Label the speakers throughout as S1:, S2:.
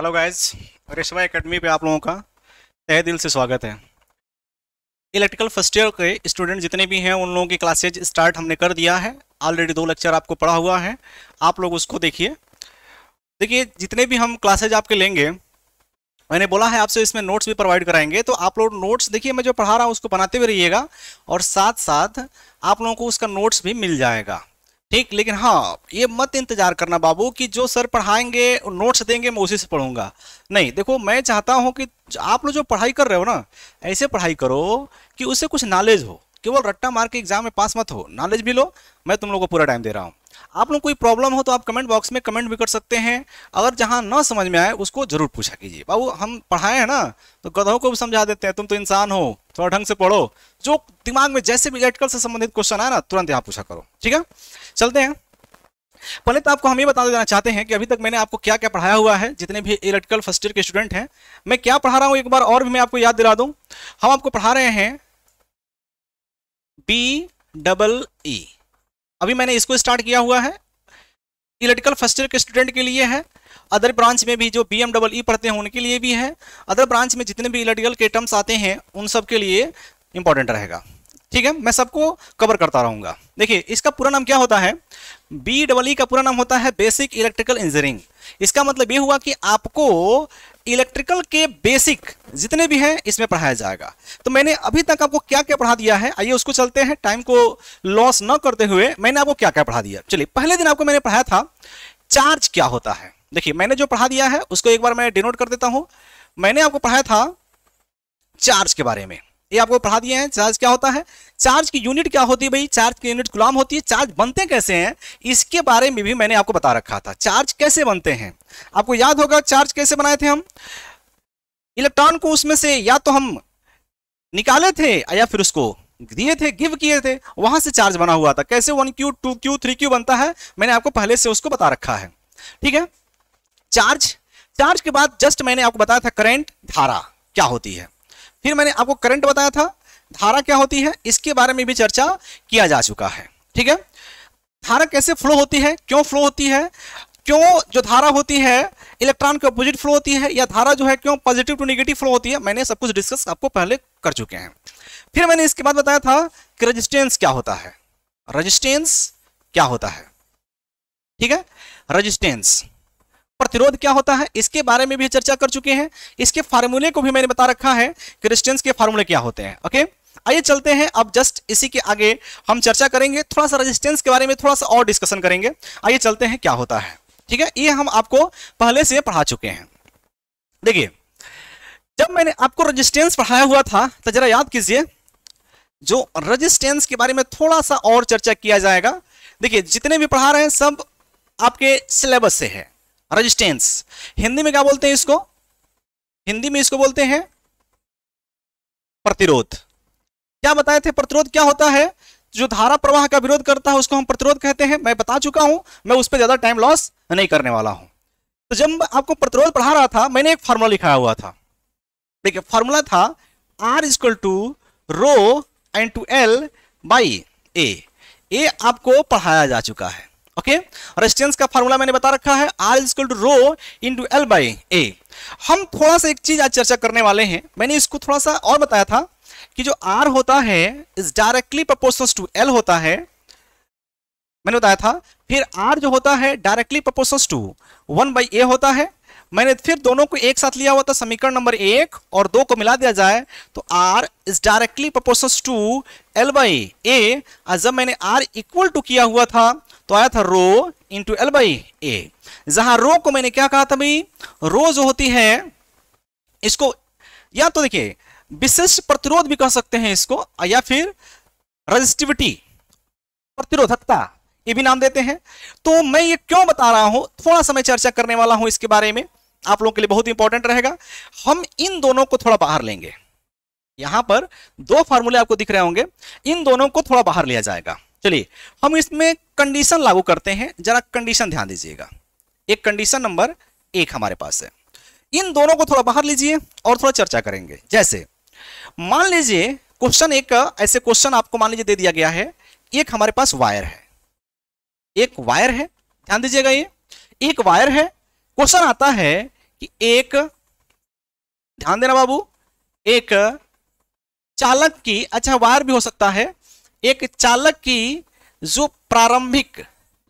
S1: Hello guys रेशवा academy पे आप लोगों का तहे दिल से स्वागत है इलेक्ट्रिकल फर्स्ट ईयर के स्टूडेंट जितने भी हैं उन लोगों की क्लासेज स्टार्ट हमने कर दिया है ऑलरेडी दो लेक्चर आपको पढ़ा हुआ है आप लोग उसको देखिए देखिए जितने भी हम क्लासेज आपके लेंगे मैंने बोला है आपसे इसमें नोट्स भी प्रोवाइड कराएंगे तो आप लोग नोट्स देखिए मैं जो पढ़ा रहा हूँ उसको बनाते हुए रहिएगा और साथ साथ आप लोगों को उसका नोट्स भी मिल जाएगा ठीक लेकिन हाँ ये मत इंतजार करना बाबू कि जो सर पढ़ाएंगे नोट्स देंगे मैं उसी से पढ़ूंगा नहीं देखो मैं चाहता हूँ कि आप लोग जो पढ़ाई कर रहे हो ना ऐसे पढ़ाई करो कि उससे कुछ नॉलेज हो केवल रट्टा मार के एग्जाम में पास मत हो नॉलेज भी लो मैं तुम लोग को पूरा टाइम दे रहा हूँ आप लोग कोई प्रॉब्लम हो तो आप कमेंट बॉक्स में कमेंट भी कर सकते हैं अगर जहाँ ना समझ में आए उसको जरूर पूछा कीजिए बाबू हम पढ़ाए हैं ना तो गधों को भी समझा देते हैं तुम तो इंसान हो थोड़ा ढंग से पढ़ो जो दिमाग में जैसे भी इलेक्ट्रिकल से संबंधित क्वेश्चन आए ना तुरंत यहाँ पूछा करो ठीक है चलते हैं पहले तो आपको हम ये बता देना चाहते हैं कि अभी तक मैंने आपको क्या क्या पढ़ाया हुआ है जितने भी इलेक्ट्रिकल फर्स्ट ईयर के स्टूडेंट हैं मैं क्या पढ़ा रहा हूँ एक बार और भी मैं आपको याद दिला दूँ हम आपको पढ़ा रहे हैं बी डबल ई अभी मैंने इसको स्टार्ट किया हुआ है इलेक्ट्रिकल फर्स्ट ईयर के स्टूडेंट के लिए है अदर ब्रांच में भी जो बी एम डबल ई पढ़ते हैं उनके लिए भी है अदर ब्रांच में जितने भी इलेक्ट्रिकल के टर्म्स आते हैं उन सब के लिए इंपॉर्टेंट रहेगा ठीक है मैं सबको कवर करता रहूंगा देखिए इसका पूरा नाम क्या होता है बी डबल ई का पूरा नाम होता है बेसिक इलेक्ट्रिकल इंजीनियरिंग इसका मतलब ये हुआ कि आपको इलेक्ट्रिकल के बेसिक जितने भी हैं इसमें पढ़ाया जाएगा तो मैंने अभी तक आपको क्या क्या पढ़ा दिया है आइए उसको चलते हैं टाइम को लॉस न करते हुए मैंने आपको क्या क्या पढ़ा दिया चलिए पहले दिन आपको मैंने पढ़ाया था चार्ज क्या होता है देखिए मैंने जो पढ़ा दिया है उसको एक बार मैं डिनोट कर देता हूं मैंने आपको पढ़ाया था चार्ज के बारे में ये आपको पढ़ा दिए हैं चार्ज क्या होता है चार्ज की यूनिट क्या होती है भाई चार्ज की यूनिट गुलाम होती है चार्ज बनते कैसे हैं इसके बारे में भी मैंने आपको बता रखा था चार्ज कैसे बनते हैं आपको याद होगा चार्ज कैसे बनाए थे हम इलेक्ट्रॉन को उसमें से या तो हम निकाले थे या फिर उसको दिए थे गिव किए थे वहां से चार्ज बना हुआ था कैसे one Q two Q three Q बनता है मैंने आपको पहले से उसको बता रखा है ठीक है चार्ज चार्ज के बाद जस्ट मैंने आपको बताया था करंट धारा क्या होती है फिर मैंने आपको करंट बताया था धारा क्या होती है इसके बारे में भी चर्चा किया जा चुका है ठीक है धारा कैसे फ्लो होती है क्यों फ्लो होती है क्यों जो धारा होती है इलेक्ट्रॉन के अपोजिट फ्लो होती है या धारा जो है क्यों पॉजिटिव टू निगेटिव फ्लो होती है मैंने सब कुछ डिस्कस आपको पहले कर चुके हैं फिर मैंने इसके बाद बताया था कि रजिस्टेंस क्या होता है रजिस्टेंस क्या होता है ठीक है रजिस्टेंस प्रतिरोध क्या होता है इसके बारे में भी चर्चा कर चुके हैं इसके फार्मूले को भी मैंने बता रखा है कि रजिस्टेंस के फार्मूले क्या होते हैं ओके आइए चलते हैं अब जस्ट इसी के आगे हम चर्चा करेंगे थोड़ा सा रजिस्टेंस के बारे में थोड़ा सा और डिस्कशन करेंगे आइए चलते हैं क्या होता है ठीक है ये हम आपको पहले से पढ़ा चुके हैं देखिए जब मैंने आपको रजिस्टेंस पढ़ाया हुआ था तो जरा याद कीजिए जो रजिस्टेंस के बारे में थोड़ा सा और चर्चा किया जाएगा देखिए जितने भी पढ़ा रहे हैं सब आपके सिलेबस से है रजिस्टेंस हिंदी में क्या बोलते हैं इसको हिंदी में इसको बोलते हैं प्रतिरोध क्या बताए थे प्रतिरोध क्या होता है जो धारा प्रवाह का विरोध करता है उसको हम प्रतिरोध कहते हैं मैं बता चुका हूं मैं उस पर ज्यादा टाइम लॉस नहीं करने वाला हूं तो जब आपको प्रतिरोध पढ़ा रहा था मैंने एक फॉर्मूला लिखाया हुआ था देखिए फॉर्मूला था R is equal to rho and two L by A A आपको पढ़ाया जा चुका है ओके रेस्टेंस का फॉर्मूला मैंने बता रखा है R is equal to rho into L by A हम थोड़ा सा एक चीज आज चर्चा करने वाले हैं मैंने इसको थोड़ा सा और बताया था कि जो आर होता है is directly proportional to L होता है मैंने बताया था फिर आर जो होता है directly proportional to one by A होता है मैंने फिर दोनों को एक साथ लिया हुआ था समीकरण नंबर एक और दो को मिला दिया जाए तो R is directly proportional to L by A और जब मैंने आर इक्वल टू किया हुआ था तो आया था rho into L by A जहां रो को मैंने क्या कहा था भाई रो जो होती है इसको या तो देखिए विशिष्ट प्रतिरोध भी कह सकते हैं इसको या फिर रजिस्टिविटी प्रतिरोधकता ये भी नाम देते हैं तो मैं ये क्यों बता रहा हूं थोड़ा समय चर्चा करने वाला हूं इसके बारे में आप लोगों के लिए बहुत इंपॉर्टेंट रहेगा हम इन दोनों को थोड़ा बाहर लेंगे यहां पर दो फार्मूले आपको दिख रहे होंगे इन दोनों को थोड़ा बाहर लिया जाएगा चलिए हम इसमें कंडीशन लागू करते हैं जरा कंडीशन ध्यान दीजिएगा एक कंडीशन नंबर एक हमारे पास है इन दोनों को थोड़ा बाहर लीजिए और थोड़ा चर्चा करेंगे जैसे मान लीजिए क्वेश्चन एक ऐसे क्वेश्चन आपको मान लीजिए दे दिया गया है एक हमारे पास वायर है एक वायर है ध्यान दीजिएगा ये एक वायर है क्वेश्चन आता है कि एक ध्यान देना बाबू एक चालक की अच्छा वायर भी हो सकता है एक चालक की जो प्रारंभिक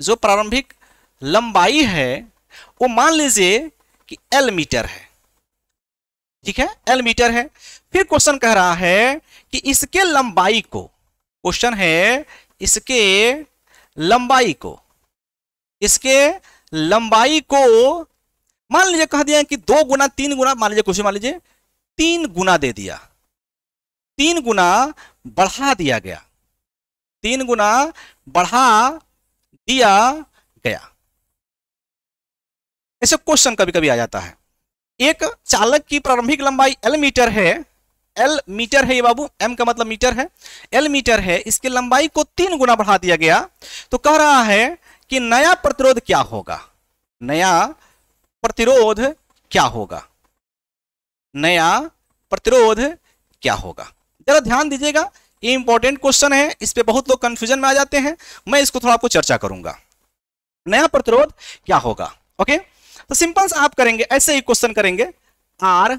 S1: जो प्रारंभिक लंबाई है वो मान लीजिए कि एल मीटर है ठीक है एल मीटर है फिर क्वेश्चन कह रहा है कि इसके लंबाई को क्वेश्चन है इसके लंबाई को इसके लंबाई को मान लीजिए कह दिया कि दो गुना तीन गुना मान लीजिए क्वेश्चन मान लीजिए तीन गुना दे दिया
S2: तीन गुना बढ़ा दिया गया तीन गुना बढ़ा दिया गया
S1: ऐसे क्वेश्चन कभी कभी आ जाता है एक चालक की प्रारंभिक लंबाई एल मीटर है एल मीटर है ये बाबू एम का मतलब मीटर है एल मीटर है इसकी लंबाई को तीन गुना बढ़ा दिया गया तो कह रहा है कि नया प्रतिरोध क्या होगा नया प्रतिरोध क्या होगा नया प्रतिरोध क्या होगा जरा ध्यान दीजिएगा ये इंपॉर्टेंट क्वेश्चन है इस पे बहुत लोग कंफ्यूजन में आ जाते हैं मैं इसको थोड़ा आपको चर्चा करूंगा नया प्रतिरोध क्या होगा ओके okay? तो सिंपल आप करेंगे ऐसे ही क्वेश्चन करेंगे R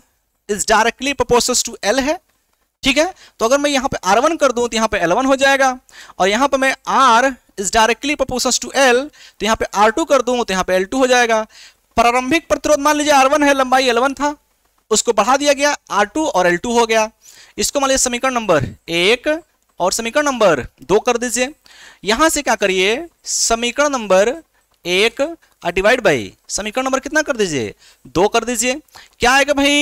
S1: is directly proportional to L है ठीक है तो अगर मैं यहां पे आर वन कर दूं तो यहां पे एल वन हो जाएगा और यहां पे मैं R is directly proportional to L तो यहां पे आर टू कर दूं तो यहां पे एल टू हो जाएगा प्रारंभिक प्रतिरोध मान लीजिए आर वन है लंबाई एल वन था उसको बढ़ा दिया गया आर टू और एल टू हो गया इसको मान लीजिए समीकरण नंबर एक और समीकरण नंबर दो कर दीजिए यहां से क्या करिए समीकरण नंबर एक और डिवाइड बाई समीकरण नंबर कितना कर दीजिए दो कर दीजिए क्या आएगा भाई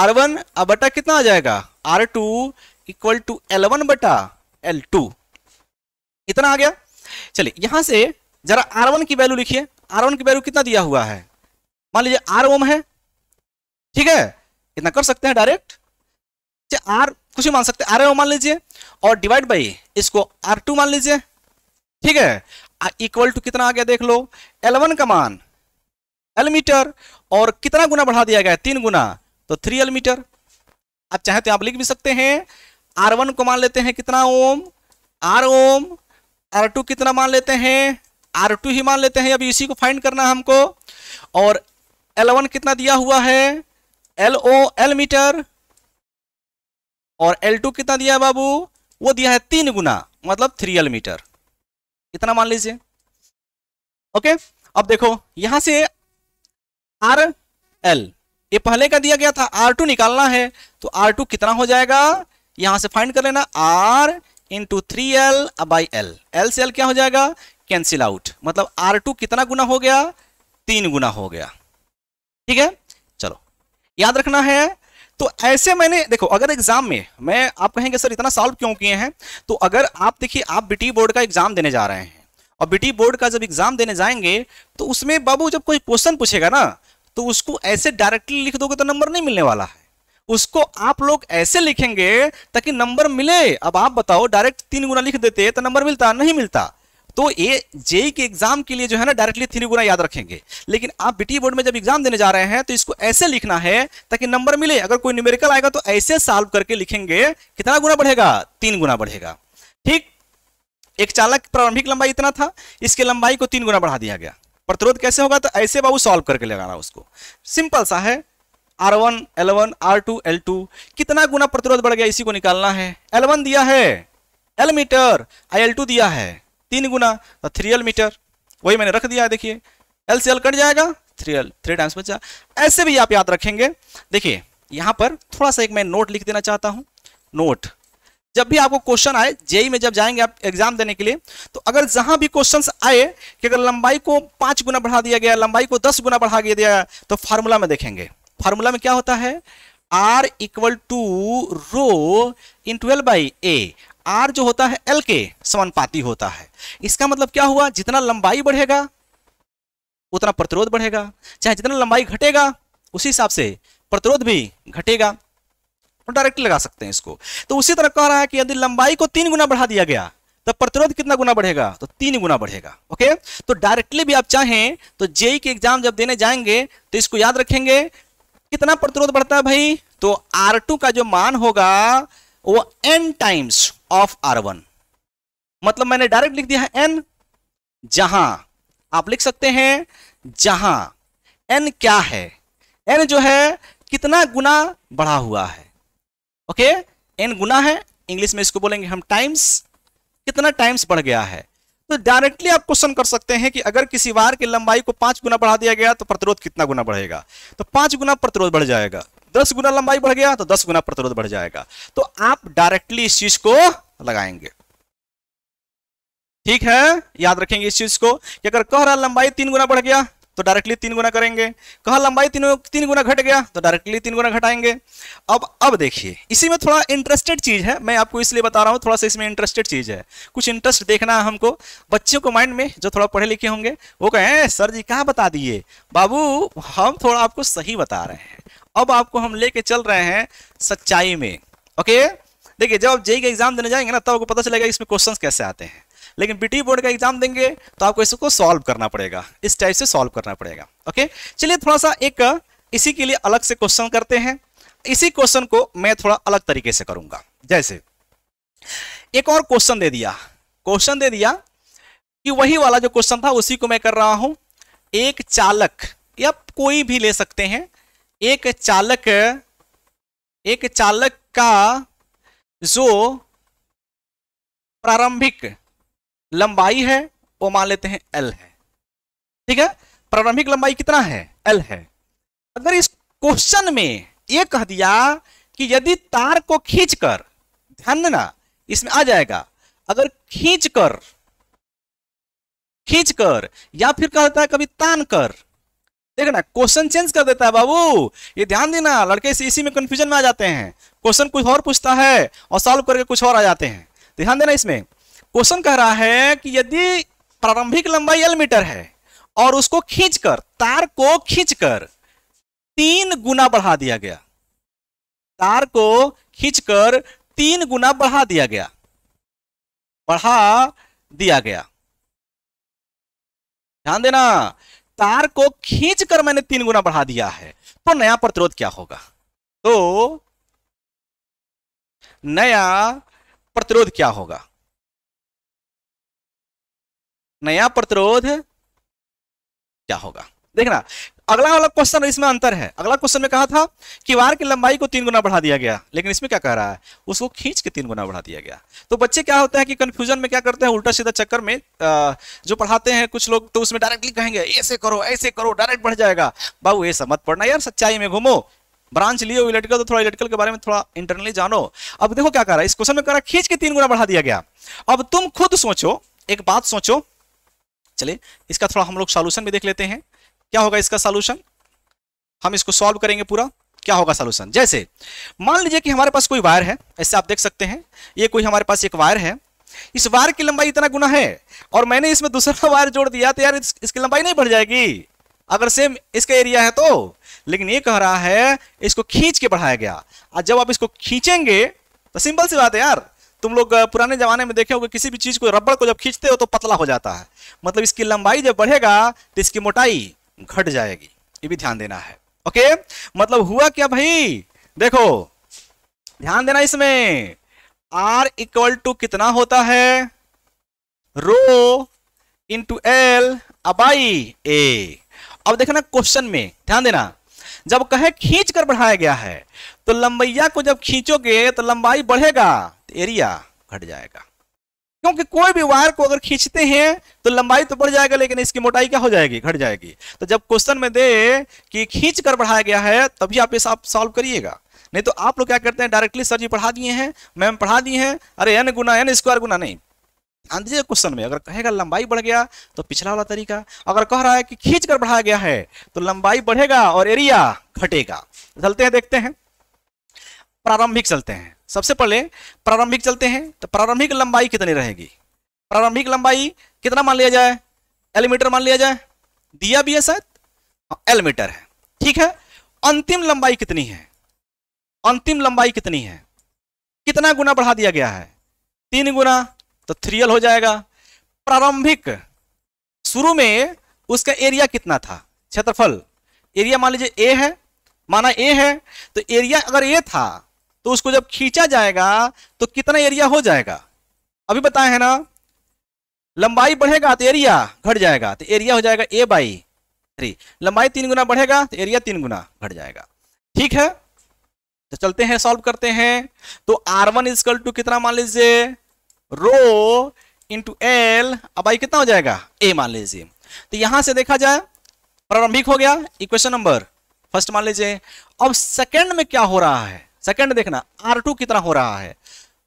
S1: आर वन बटा कितना आ जाएगा R two equal to L one बटा एल टू कितना आ गया चलिए यहां से जरा आर वन की वैल्यू लिखिए आर वन की वैल्यू कितना दिया हुआ है मान लीजिए आर ओम है ठीक है इतना कर सकते हैं डायरेक्ट आर कुछ भी मान सकते हैं आर ओम मान लीजिए और डिवाइड बाई इसको आर टू मान लीजिए ठीक है इक्वल टू कितना आ गया देख लो एलवन का मान एल मीटर और कितना गुना बढ़ा दिया गया तीन गुना तो थ्री एल मीटर आप चाहे तो आप लिख भी सकते हैं आर वन को मान लेते हैं कितना ohm R ohm R two कितना मान लेते हैं आर टू ही मान लेते हैं अभी इसी को फाइंड करना हमको और एल वन कितना दिया हुआ है एल ओ एल मीटर और एल टू कितना दिया है बाबू वो दिया है तीन गुना मतलब थ्री एल मीटर इतना मान लीजिए ओके अब देखो यहां से आर एल ये पहले का दिया गया था आर टू निकालना है तो आर टू कितना हो जाएगा यहां से फाइंड कर लेना R into three L by L L से एल क्या हो जाएगा कैंसिल आउट मतलब आर टू कितना गुना हो गया तीन गुना हो गया ठीक है चलो याद रखना है तो ऐसे मैंने देखो अगर एग्जाम में मैं आप कहेंगे सर इतना सॉल्व क्यों किए हैं तो अगर आप देखिए आप बिटी बोर्ड e का एग्जाम देने जा रहे हैं और बिटी बोर्ड e का जब एग्जाम देने जाएंगे तो उसमें बाबू जब कोई क्वेश्चन पूछेगा ना तो उसको ऐसे डायरेक्टली लिख दोगे तो नंबर नहीं मिलने वाला है उसको आप लोग ऐसे लिखेंगे ताकि नंबर मिले अब आप बताओ डायरेक्ट तीन गुना लिख देते तो नंबर मिलता नहीं मिलता तो ये जेई के एग्जाम के लिए जो है ना डायरेक्टली थ्री गुना याद रखेंगे लेकिन आप बीटी बोर्ड e में जब एग्जाम देने जा रहे हैं तो इसको ऐसे लिखना है ताकि नंबर मिले अगर कोई न्यूमेरिकल आएगा तो ऐसे सॉल्व करके लिखेंगे कितना गुना बढ़ेगा तीन गुना बढ़ेगा ठीक एक चालक प्रारंभिक लंबाई इतना था इसके लंबाई को तीन गुना बढ़ा दिया गया प्रतिरोध कैसे होगा तो ऐसे बाबू सॉल्व करके लगाना उसको सिंपल सा है R one L one R two L two कितना गुना प्रतिरोध बढ़ गया इसी को निकालना है एल वन दिया है एल मीटर आई एल टू दिया है तीन गुना तो थ्री एल मीटर वही मैंने रख दिया है देखिए एल से एल कट जाएगा थ्री एल थ्री टाइम्स बचा ऐसे भी आप याद रखेंगे देखिए यहाँ पर थोड़ा सा एक मैं नोट लिख देना चाहता हूँ नोट जब भी आपको क्वेश्चन आए जेई e में जब जाएंगे आप एग्जाम देने के लिए तो अगर जहां भी क्वेश्चन आए कि अगर लंबाई को पांच गुना बढ़ा दिया गया लंबाई को दस गुना बढ़ा दिया गया तो फार्मूला में देखेंगे फार्मूला में क्या होता है R equal to rho in twelve by A R जो होता है एल के समानुपाती होता है इसका मतलब क्या हुआ जितना लंबाई बढ़ेगा उतना प्रतिरोध बढ़ेगा चाहे जितना लंबाई घटेगा उसी हिसाब से प्रतिरोध भी घटेगा और डायरेक्ट लगा सकते हैं इसको तो उसी तरह कह रहा है कि यदि लंबाई को तीन गुना बढ़ा दिया गया तो प्रतिरोध कितना गुना बढ़ेगा तो तीन गुना बढ़ेगा ओके तो डायरेक्टली भी आप चाहें तो जेई के e e एग्जाम जब देने जाएंगे तो इसको याद रखेंगे कितना प्रतिरोध बढ़ता है भाई तो आर का जो मान होगा वो N times of R one मतलब मैंने डायरेक्ट लिख दिया है एन जहां आप लिख सकते हैं जहां एन क्या है एन जो है कितना गुना बढ़ा हुआ है ओके एन गुना है इंग्लिश में इसको बोलेंगे हम टाइम्स कितना टाइम्स बढ़ गया है तो डायरेक्टली आप क्वेश्चन कर सकते हैं कि अगर किसी वार की लंबाई को पांच गुना बढ़ा दिया गया तो प्रतिरोध कितना गुना बढ़ेगा तो पांच गुना प्रतिरोध बढ़ जाएगा दस गुना लंबाई बढ़ गया तो दस गुना प्रतिरोध बढ़ जाएगा तो आप डायरेक्टली इस चीज को लगाएंगे ठीक है याद रखेंगे इस चीज को कि अगर कह रहा लंबाई तीन गुना बढ़ गया तो डायरेक्टली तीन गुना करेंगे कहा लंबाई तीन तीन गुना घट गया तो डायरेक्टली तीन गुना घटाएंगे अब अब देखिए इसी में थोड़ा इंटरेस्टेड चीज है मैं आपको इसलिए बता रहा हूं थोड़ा सा इसमें इंटरेस्टेड चीज है कुछ इंटरेस्ट देखना है हमको बच्चों को माइंड में जो थोड़ा पढ़े लिखे होंगे वो कहें सर जी कहाँ बता दिए बाबू हम थोड़ा आपको सही बता रहे हैं अब आपको हम लेके चल रहे हैं सच्चाई में ओके देखिए जब आप जेई का एग्जाम देने जाएंगे ना तब आपको पता चलेगा इसमें क्वेश्चन कैसे आते हैं लेकिन बीटी बोर्ड e का एग्जाम देंगे तो आपको इसको सॉल्व करना पड़ेगा इस टाइप से सॉल्व करना पड़ेगा ओके चलिए थोड़ा सा एक इसी के लिए अलग से क्वेश्चन करते हैं इसी क्वेश्चन को मैं थोड़ा अलग तरीके से करूंगा जैसे एक और क्वेश्चन दे दिया क्वेश्चन दे दिया कि वही वाला जो क्वेश्चन था उसी को मैं कर रहा हूं एक चालक या कोई भी ले सकते हैं एक चालक एक चालक का जो प्रारंभिक लंबाई है वो मान लेते हैं एल है ठीक है प्रारंभिक लंबाई कितना है एल है अगर इस क्वेश्चन में ये कह दिया कि यदि तार को खींचकर ध्यान देना इसमें आ जाएगा अगर खींचकर खींचकर या फिर कहता है कभी तान कर ना क्वेश्चन चेंज कर देता है बाबू ये ध्यान देना लड़के से इसी में कंफ्यूजन में आ जाते हैं क्वेश्चन कुछ और पूछता है और सॉल्व करके कुछ और आ जाते हैं ध्यान देना इसमें क्वेश्चन कह रहा है कि यदि प्रारंभिक लंबाई एल मीटर है और उसको खींचकर तार को खींचकर तीन गुना बढ़ा दिया गया तार को खींचकर तीन गुना बढ़ा दिया गया बढ़ा दिया गया
S2: ध्यान देना तार को खींचकर मैंने तीन गुना बढ़ा दिया है तो नया प्रतिरोध क्या होगा तो नया प्रतिरोध क्या होगा नया प्रतिरोध क्या होगा देखना अगला
S1: वाला क्वेश्चन इसमें अंतर है अगला क्वेश्चन में कहा था कि वार की लंबाई को तीन गुना बढ़ा दिया गया लेकिन इसमें क्या कह रहा है उसको खींच के तीन गुना बढ़ा दिया गया तो बच्चे क्या होते हैं कि कंफ्यूजन में क्या करते हैं उल्टा सीधा चक्कर में जो पढ़ाते हैं कुछ लोग तो उसमें डायरेक्टली कहेंगे ऐसे करो ऐसे करो डायरेक्ट बढ़ जाएगा बाबू ऐसा मत पढ़ना यार सच्चाई में घूमो ब्रांच लियो इलेक्ट्रिकल तो थोड़ा इलेक्ट्रिकल के बारे में थोड़ा इंटरनली जानो अब देखो क्या कह रहा है इस क्वेश्चन में कह रहा है खींच के तीन गुना बढ़ा दिया गया अब तुम खुद सोचो एक बात सोचो चलिए इसका थोड़ा हम लोग सॉल्यूशन भी देख लेते हैं क्या होगा इसका सोल्यूशन हम इसको सॉल्व करेंगे पूरा क्या होगा सोल्यूशन जैसे मान लीजिए कि हमारे पास कोई वायर है ऐसे आप देख सकते हैं ये कोई हमारे पास एक वायर है इस वायर की लंबाई इतना गुना है और मैंने इसमें दूसरा वायर जोड़ दिया तो यार इस, इसकी लंबाई नहीं बढ़ जाएगी अगर सेम इसका एरिया है तो लेकिन ये कह रहा है इसको खींच के बढ़ाया गया और जब आप इसको खींचेंगे तो सिंपल सी बात है यार तुम लोग पुराने जमाने में देखे होगे किसी भी चीज को रबड़ को जब खींचते हो तो पतला हो जाता है मतलब इसकी लंबाई जब बढ़ेगा तो इसकी मोटाई घट जाएगी ये भी ध्यान देना है ओके मतलब हुआ क्या भाई देखो ध्यान देना इसमें आर इक्वल टू कितना होता है rho into L by A अब देखना क्वेश्चन में ध्यान देना जब कहे खींच कर बढ़ाया गया है तो लंबैया को जब खींचोगे तो लंबाई बढ़ेगा तो एरिया घट जाएगा क्योंकि कोई भी वायर को अगर खींचते हैं तो लंबाई तो बढ़ जाएगा लेकिन इसकी मोटाई क्या हो जाएगी घट जाएगी तो जब क्वेश्चन में दे कि खींच कर बढ़ाया गया है तभी आप ये सॉल्व करिएगा नहीं तो आप लोग क्या करते हैं डायरेक्टली सर जी पढ़ा दिए हैं मैम पढ़ा दिए हैं अरे एन गुना एन स्क्वायर गुना नहीं ध्यान दीजिए क्वेश्चन में अगर कहेगा लंबाई बढ़ गया तो पिछला वाला तरीका अगर कह रहा है कि खींच कर बढ़ाया गया है तो लंबाई बढ़ेगा और एरिया घटेगा चलते हैं देखते हैं प्रारंभिक चलते हैं सबसे पहले प्रारंभिक चलते हैं तो प्रारंभिक लंबाई कितनी रहेगी प्रारंभिक लंबाई कितना मान लिया जाए मीटर मान लिया जाए दिया भी है शायद हाँ, मीटर है ठीक है अंतिम लंबाई कितनी है अंतिम लंबाई कितनी है कितना गुना बढ़ा दिया गया है तीन गुना तो थ्रियल हो जाएगा प्रारंभिक शुरू में उसका एरिया कितना था क्षेत्रफल एरिया मान लीजिए ए है माना ए है तो एरिया अगर ए था तो उसको जब खींचा जाएगा तो कितना एरिया हो जाएगा अभी बताए है ना लंबाई बढ़ेगा तो एरिया घट जाएगा तो एरिया हो जाएगा ए बाई थ्री लंबाई तीन गुना बढ़ेगा तो एरिया तीन गुना घट जाएगा ठीक है तो चलते हैं सॉल्व करते हैं तो आर वन इजकल टू कितना मान लीजिए रो इंटू एल अब आई कितना हो जाएगा ए मान लीजिए तो यहां से देखा जाए प्रारंभिक हो गया इक्वेशन नंबर फर्स्ट मान लीजिए अब सेकेंड में क्या हो रहा है सेकंड देखना आर टू कितना हो रहा है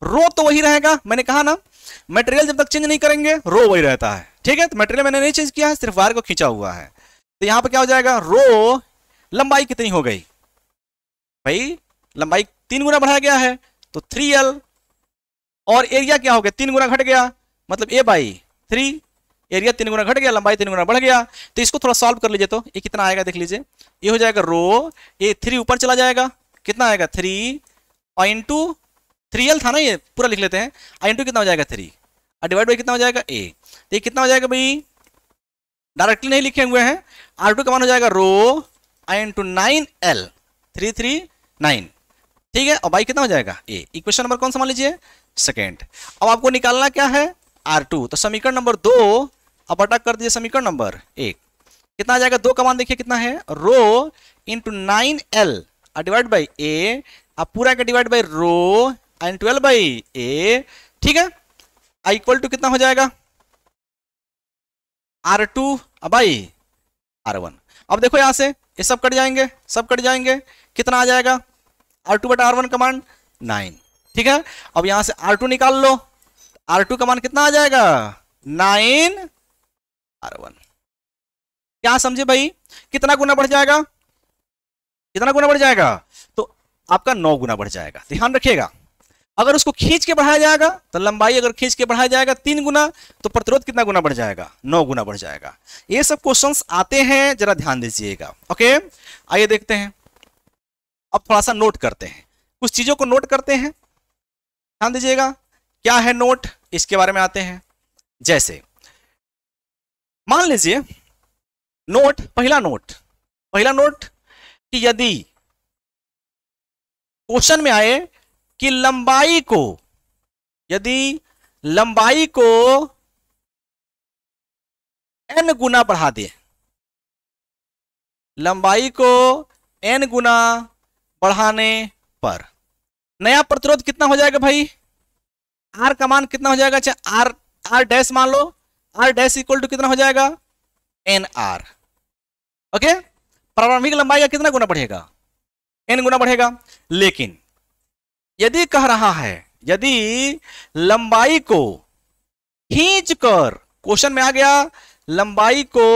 S1: रो तो वही रहेगा मैंने कहा ना मटेरियल जब तक चेंज नहीं करेंगे रो वही रहता है ठीक है तो मटेरियल मैंने नहीं चेंज किया है सिर्फ वायर को खींचा हुआ है तो यहां पर क्या हो जाएगा रो लंबाई कितनी हो गई भाई लंबाई तीन गुना बढ़ाया गया है तो थ्री एल और एरिया क्या हो गया तीन गुना घट गया मतलब ए बाई थ्री एरिया तीन गुना घट गया लंबाई तीन गुना बढ़ गया तो इसको थोड़ा सॉल्व कर लीजिए तो ये कितना आएगा देख लीजिए ये हो जाएगा रो ए थ्री ऊपर चला जाएगा कितना आएगा थ्री और टू थ्री एल था ना ये पूरा लिख लेते हैं आई इन टू कितना हो जाएगा थ्री और डिवाइड बाई कितना हो जाएगा ए तो ये कितना हो जाएगा भाई डायरेक्टली नहीं लिखे हुए हैं आर टू का मान हो जाएगा रो आई into nine L three three nine ठीक है और बाई कितना हो जाएगा ए इक्वेशन नंबर कौन सा मान लीजिए सेकेंड अब आपको निकालना क्या है आर टू तो समीकरण नंबर दो अब अटक कर दीजिए समीकरण नंबर एक कितना आ जाएगा दो का मान देखिए कितना है rho into nine L divide by A अब पूरा का divide by rho and twelve by A ठीक है आई इक्वल टू कितना हो जाएगा R two by R one अब देखो यहां से ये सब कट जाएंगे सब कट जाएंगे कितना आ जाएगा आर टू बट आर वन कमांड नाइन ठीक है अब यहां से आर टू निकाल लो आर टू कमांड कितना आ जाएगा नाइन आर वन क्या समझे भाई कितना गुना बढ़ जाएगा कितना गुना बढ़ जाएगा तो आपका नौ गुना बढ़ जाएगा ध्यान रखिएगा अगर उसको खींच के बढ़ाया जाएगा तो लंबाई अगर खींच के बढ़ाया जाएगा तीन गुना तो प्रतिरोध कितना गुना बढ़ जाएगा नौ गुना बढ़ जाएगा ये सब क्वेश्चन आते हैं जरा ध्यान दीजिएगा ओके आइए देखते हैं अब थोड़ा सा नोट करते हैं कुछ चीजों को नोट करते हैं ध्यान दीजिएगा क्या है नोट इसके बारे में आते हैं जैसे
S2: मान लीजिए नोट पहला नोट पहला नोट कि यदि क्वेश्चन में आए कि लंबाई को यदि लंबाई को एन गुना बढ़ा दे लंबाई को एन गुना बढ़ाने पर नया प्रतिरोध
S1: कितना हो जाएगा भाई आर का मान कितना हो जाएगा चाहे आर आर डैश मान लो आर डैश इक्वल टू कितना हो जाएगा एन आर ओके प्रारंभिक लंबाई का कितना गुना बढ़ेगा एन गुना बढ़ेगा लेकिन यदि कह रहा है यदि लंबाई को खींच कर क्वेश्चन में आ गया लंबाई को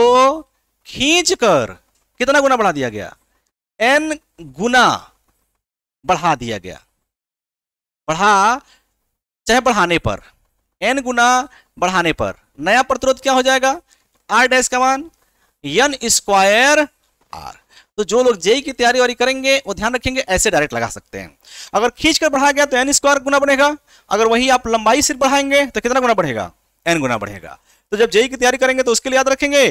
S1: खींच कर कितना गुना बढ़ा दिया गया एन गुना बढ़ा दिया गया बढ़ा चाहे बढ़ाने पर एन गुना बढ़ाने पर नया प्रतिरोध क्या हो जाएगा आर डैश का मान यन स्क्वायर आर तो जो लोग जेई की तैयारी वारी करेंगे वो ध्यान रखेंगे ऐसे डायरेक्ट लगा सकते हैं अगर खींच कर बढ़ाया गया तो एन स्क्वायर गुना बनेगा अगर वही आप लंबाई सिर्फ बढ़ाएंगे तो कितना गुना बढ़ेगा एन गुना बढ़ेगा तो जब जेई की तैयारी करेंगे तो उसके लिए याद रखेंगे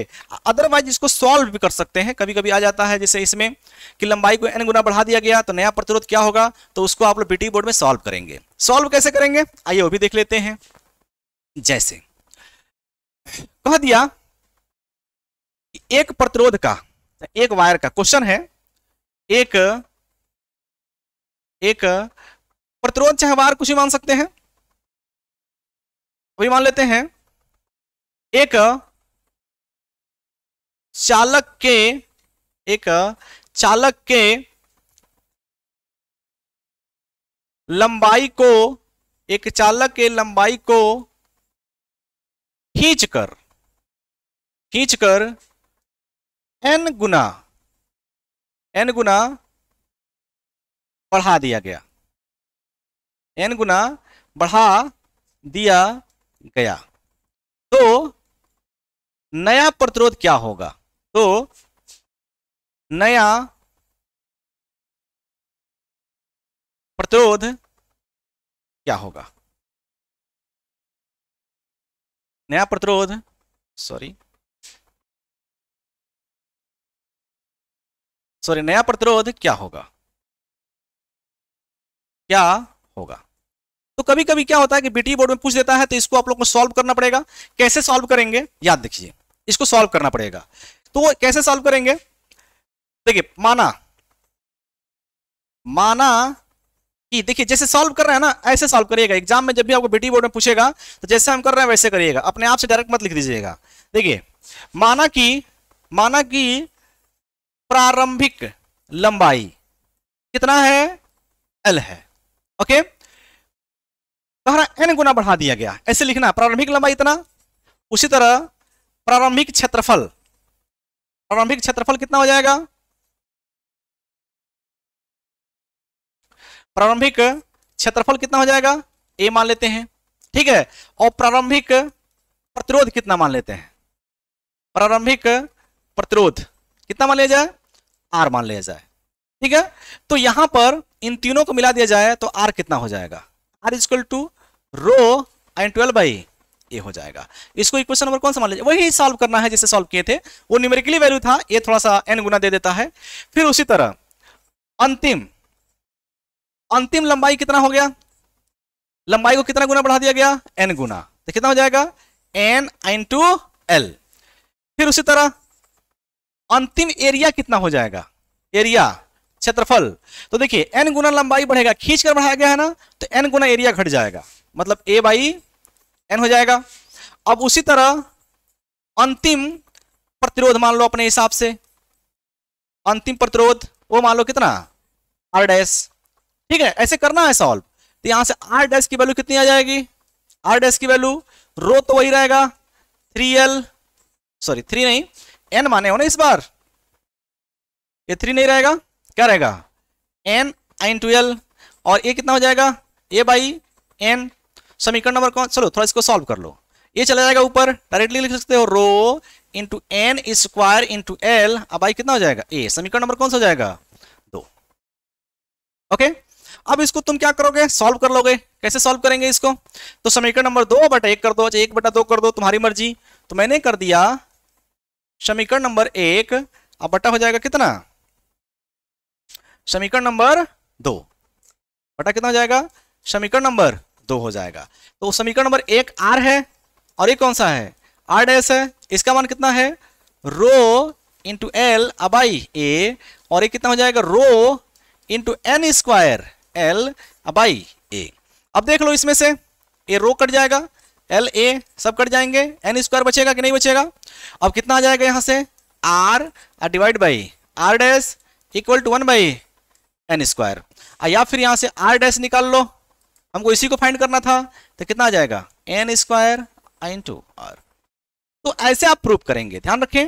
S1: अदरवाइज इसको सॉल्व भी कर सकते हैं कभी कभी आ जाता है जैसे इसमें कि लंबाई को एन गुना बढ़ा दिया गया तो नया प्रतिरोध क्या होगा तो उसको आप लोग बी बोर्ड e में सॉल्व करेंगे सॉल्व कैसे करेंगे आइए वो भी देख लेते हैं जैसे
S2: कह दिया एक प्रतिरोध का एक वायर का क्वेश्चन है एक एक प्रतिरोध चाहे वायर कुछ ही मान सकते हैं वही मान लेते हैं एक चालक के एक चालक के लंबाई को एक चालक के लंबाई को खींचकर खींचकर एन गुना एन गुना बढ़ा दिया गया एन गुना बढ़ा दिया गया तो नया प्रतिरोध क्या होगा तो नया प्रतिरोध क्या होगा नया प्रतिरोध सॉरी सॉरी नया प्रतिरोध क्या होगा क्या होगा
S1: तो कभी कभी क्या होता है कि बीटी बोर्ड e में पूछ देता है तो इसको आप लोग को सॉल्व करना पड़ेगा कैसे सॉल्व करेंगे याद देखिए इसको सॉल्व करना पड़ेगा तो कैसे सॉल्व करेंगे देखिए माना माना कि देखिए जैसे सॉल्व कर रहे हैं ना ऐसे सॉल्व करिएगा एग्जाम में जब भी आपको बीटी बोर्ड e में पूछेगा तो जैसे हम कर रहे हैं वैसे करिएगा अपने आप से डायरेक्ट मत लिख दीजिएगा देखिए माना कि माना कि प्रारंभिक लंबाई कितना है एल है ओके कह एन गुना बढ़ा दिया गया ऐसे लिखना प्रारंभिक लंबाई इतना उसी
S2: तरह प्रारंभिक क्षेत्रफल प्रारंभिक क्षेत्रफल कितना हो जाएगा प्रारंभिक क्षेत्रफल कितना हो जाएगा ए मान लेते हैं ठीक है और प्रारंभिक प्रतिरोध कितना
S1: मान लेते हैं प्रारंभिक प्रतिरोध कितना मान लिया जाए आर मान लिया जाए ठीक है तो यहां पर इन तीनों को मिला दिया जाए तो आर कितना हो जाएगा R is equal to rho and twelve by A हो जाएगा इसको इक्वेशन नंबर कौन सा मान लीजिए वही सॉल्व करना है जिसे सॉल्व किए थे वो न्यूमेरिकली वैल्यू था ये थोड़ा सा एन गुना दे देता है फिर उसी तरह अंतिम अंतिम लंबाई कितना हो गया लंबाई को कितना गुना बढ़ा दिया गया एन गुना तो कितना हो जाएगा एन इन टू एल फिर उसी तरह अंतिम एरिया कितना हो जाएगा एरिया क्षेत्रफल तो देखिए एन गुना लंबाई बढ़ेगा खींच कर बढ़ाया गया है ना तो एन गुना एरिया घट जाएगा मतलब ए बाई एन हो जाएगा अब उसी तरह अंतिम प्रतिरोध मान लो अपने हिसाब से अंतिम प्रतिरोध वो मान लो कितना आर डैश ठीक है ऐसे करना है सॉल्व तो यहां से आर डैश की वैल्यू कितनी आ जाएगी आर डैश की वैल्यू रो तो वही रहेगा थ्री एल सॉरी थ्री नहीं एन माने हो ना इस बार ये थ्री नहीं रहेगा क्या रहेगा एन आइन टू और ये कितना हो जाएगा ए बाई एन समीकरण नंबर कौन चलो थोड़ा इसको सॉल्व कर लो ये चला जाएगा ऊपर डायरेक्टली लिख सकते हो rho into N square into L अब आई कितना हो जाएगा ए समीकरण नंबर कौन सा हो जाएगा दो ओके अब इसको तुम क्या करोगे सॉल्व कर लोगे कैसे सॉल्व करेंगे इसको तो समीकरण नंबर दो बटा एक कर दो अच्छा, एक बटा दो कर दो तुम्हारी मर्जी तो मैंने कर दिया समीकरण नंबर एक अब बटा हो जाएगा कितना समीकरण नंबर दो बटा कितना हो जाएगा समीकरण नंबर दो हो जाएगा तो समीकरण नंबर एक आर है और ये कौन सा है आर डैश है इसका मान कितना है रो इंटू एल अबाई ए और ये कितना हो जाएगा rho into N square L by A अब देख लो इसमें से ये रो कट जाएगा एल ए सब कट जाएंगे एन स्क्वायर बचेगा कि नहीं बचेगा अब कितना आ जाएगा यहाँ से R R divide by R dash equal to one by N square या फिर यहाँ से आर डैश निकाल लो हमको इसी को फाइंड करना था तो कितना आ जाएगा N square into R तो ऐसे आप प्रूफ करेंगे ध्यान रखें